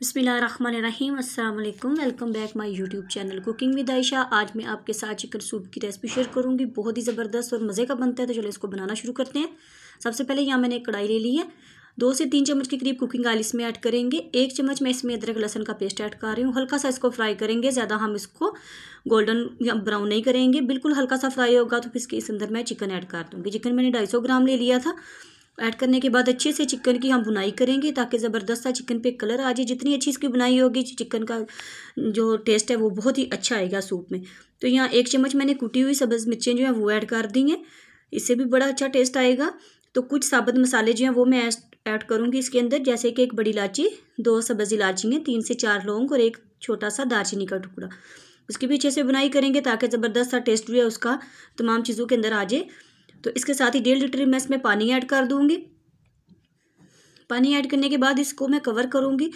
बसमिल अल्लाम welcome back my YouTube channel cooking with Ayesha आज मैं आपके साथ चिकन सूप की रेसिपी शेयर करूंगी बहुत ही ज़बरदस्त और मज़े का बनता है तो चलो इसको बनाना शुरू करते हैं सबसे पहले यहाँ मैंने कढ़ाई ले ली है दो से तीन चम्मच के करीब कुकिंग ऑयल इसमें ऐड करेंगे एक चम्मच मैं इसमें अदरक लहसन का पेस्ट ऐड कर रही हूँ हल्का सा इसको फ्राई करेंगे ज़्यादा हम इसको गोल्डन या ब्राउन नहीं करेंगे बिल्कुल हल्का सा फ्राई होगा तो फिर इसके इस अंदर मैं चिकन ऐड कर दूँगी चिकन मैंने ढाई ग्राम ले लिया था ऐड करने के बाद अच्छे से चिकन की हम बुनाई करेंगे ताकि ज़बरदस्त सा चिकन पे कलर आ जाए जितनी अच्छी इसकी बुनाई होगी चिकन का जो टेस्ट है वो बहुत ही अच्छा आएगा सूप में तो यहाँ एक चम्मच मैंने कुटी हुई सब्ज़ मिर्चें जो हैं वो ऐड कर दी हैं इससे भी बड़ा अच्छा टेस्ट आएगा तो कुछ साबुत मसाले जो हैं वो मैं ऐड करूँगी इसके अंदर जैसे कि एक बड़ी इलायची दो सब्ज़ इलायची हैं तीन से चार लौंग और एक छोटा सा दालचीनी का टुकड़ा उसकी भी अच्छे से बुनाई करेंगे ताकि ज़बरदस्त सा टेस्ट जो है उसका तमाम चीज़ों के अंदर आ जाए तो इसके साथ ही डेढ़ लीटर मैं इसमें पानी ऐड कर दूँगी पानी ऐड करने के बाद इसको मैं कवर करूँगी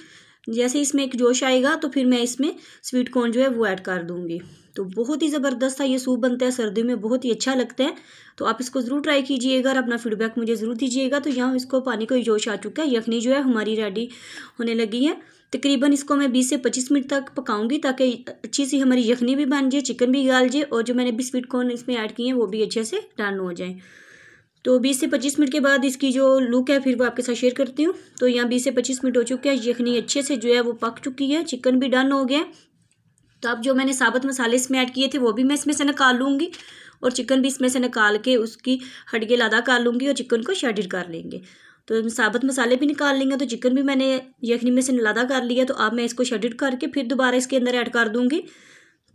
जैसे इसमें एक जोश आएगा तो फिर मैं इसमें स्वीट कॉर्न जो है वो ऐड कर दूँगी तो बहुत ही ज़बरदस्त था ये सूप बनता है सर्दी में बहुत ही अच्छा लगता है तो आप इसको ज़रूर ट्राई कीजिएगा और अपना फीडबैक मुझे ज़रूर दीजिएगा तो यहाँ इसको पानी को जोश आ चुका है यखनी जो है हमारी रेडी होने लगी है तकरीबन इसको मैं 20 से 25 मिनट तक पकाऊंगी ताकि अच्छी सी हमारी यखनी भी बन जाए चिकन भी गाल जाए और जो मैंने स्वीट कॉर्न इसमें ऐड किए हैं वो भी अच्छे से डन हो जाए तो 20 से 25 मिनट के बाद इसकी जो लुक है फिर वो आपके साथ शेयर करती हूँ तो यहाँ 20 से 25 मिनट हो चुके हैं यखनी अच्छे से जो है वो पक चुकी है चिकन भी डन हो गया तो अब जो मैंने साबुत मसाले इसमें ऐड किए थे वो भी मैं इसमें से निकाल लूँगी और चिकन भी इसमें से निकाल के उसकी हडगे लादा कर लूँगी और चिकन को शेडिड कर लेंगे तो साबुत मसाले भी निकाल लेंगे तो चिकन भी मैंने यखनी में से नलादा कर लिया तो अब मैं इसको शेडिट करके फिर दोबारा इसके अंदर ऐड कर दूँगी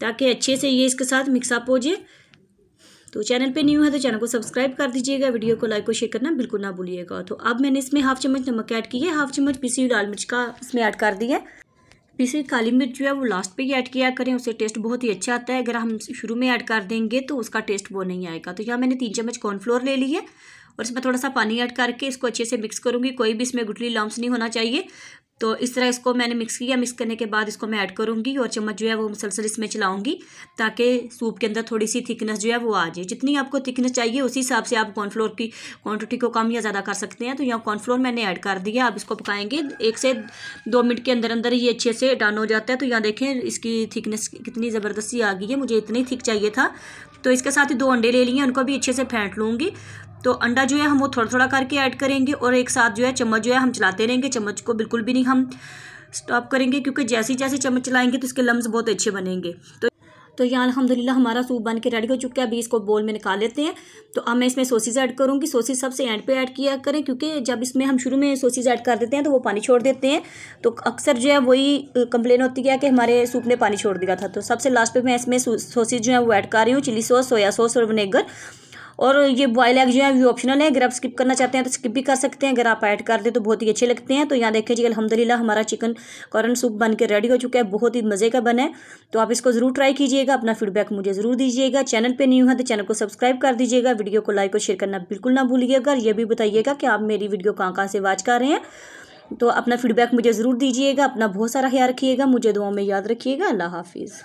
ताकि अच्छे से ये इसके साथ मिक्सअप हो जाए तो चैनल पे न्यू है तो चैनल को सब्सक्राइब कर दीजिएगा वीडियो को लाइक और शेयर करना बिल्कुल ना भूलिएगा तो अब मैंने इसमें हाफ चम्मच नमक ऐड किया है हाफ चम्मच पीसी हुई लाल मिर्च का इसमें ऐड कर दिया हुई काली मिर्च जो है वो लास्ट पे ही ऐड किया करें उससे टेस्ट बहुत ही अच्छा आता है अगर हम शुरू में ऐड कर देंगे तो उसका टेस्ट वो नहीं आएगा तो यहाँ मैंने तीन चम्मच कॉर्नफ्लोर ले ली है और इसमें थोड़ा सा पानी ऐड करके इसको अच्छे से मिक्स करूँगी कोई भी इसमें गुटली लॉम्स नहीं होना चाहिए तो इस तरह इसको मैंने मिक्स किया मिक्स करने के बाद इसको मैं ऐड करूँगी और चम्मच जो है वो मुसलसल इसमें चलाऊँगी ताकि सूप के अंदर थोड़ी सी थिकनेस जो है वो आ जाए जितनी आपको थिकनेस चाहिए उसी हिसाब से आप कॉर्नफ्लोर की क्वान्टिटी को कम या ज़्यादा कर सकते हैं तो यहाँ कॉर्नफ्लोर मैंने ऐड कर दिया आप इसको पकाएंगे एक से दो मिनट के अंदर अंदर ये अच्छे से डन हो जाता है तो यहाँ देखें इसकी थिकनेस कितनी ज़बरदस्ती आ गई है मुझे इतनी थिक चाहिए था तो इसके साथ ही दो अंडे ले लिए उनको भी अच्छे से फेंट लूँगी तो अंडा जो है हम वो थोड़ा थोड़ा करके ऐड करेंगे और एक साथ जो है चम्मच जो है हम चलाते रहेंगे चम्मच को बिल्कुल भी नहीं हम स्टॉप करेंगे क्योंकि जैसे जैसे चम्मच चलाएंगे तो इसके लम्स बहुत अच्छे बनेंगे तो तो यहाँ अलहमदिल्ला हमारा सूप बन के रेडी हो चुका है अभी इसको बोल में निकाल लेते हैं तो अब मैं इसमें सोसेज ऐड करूँगी सोसेज सबसे एंड पे ऐड किया करें क्योंकि जब इसमें हम शुरू में सोसेज ऐड कर देते हैं तो वो पानी छोड़ देते हैं तो अक्सर जो है वही कंप्लेन होती है कि हमारे सूप ने पानी छोड़ दिया था तो सबसे लास्ट पर मैं इसमें सोसेज जो है वो ऐड कर रही हूँ चिली सॉस सोया सॉस और विनेगर और ये बॉयल एग जो है ये ऑप्शनल है अगर आप स्किप करना चाहते हैं तो स्किप भी कर सकते हैं अगर आप ऐड कर दें तो बहुत ही अच्छे लगते हैं तो यहाँ देखें जी अलहमदिल्ला हमारा चिकन कॉर्न सूप बन के रेडी हो चुका है बहुत ही मज़े का बना है तो आप इसको ज़रूर ट्राई कीजिएगा अपना फीडबैक मुझे ज़रूर दीजिएगा चैनल पर न्यू है तो चैनल को सब्सक्राइब कर दीजिएगा वीडियो को लाइक और शेयर करना बिल्कुल ना भूलिएगा और ये भी बताइएगा कि आप मेरी वीडियो कहाँ कहाँ से वाच कर रहे हैं तो अपना फीडबैक मुझे ज़रूर दीजिएगा अपना बहुत सारा ख्याल रखिएगा मुझे दुआ में याद रखिएगा अल्लाह हाफिज़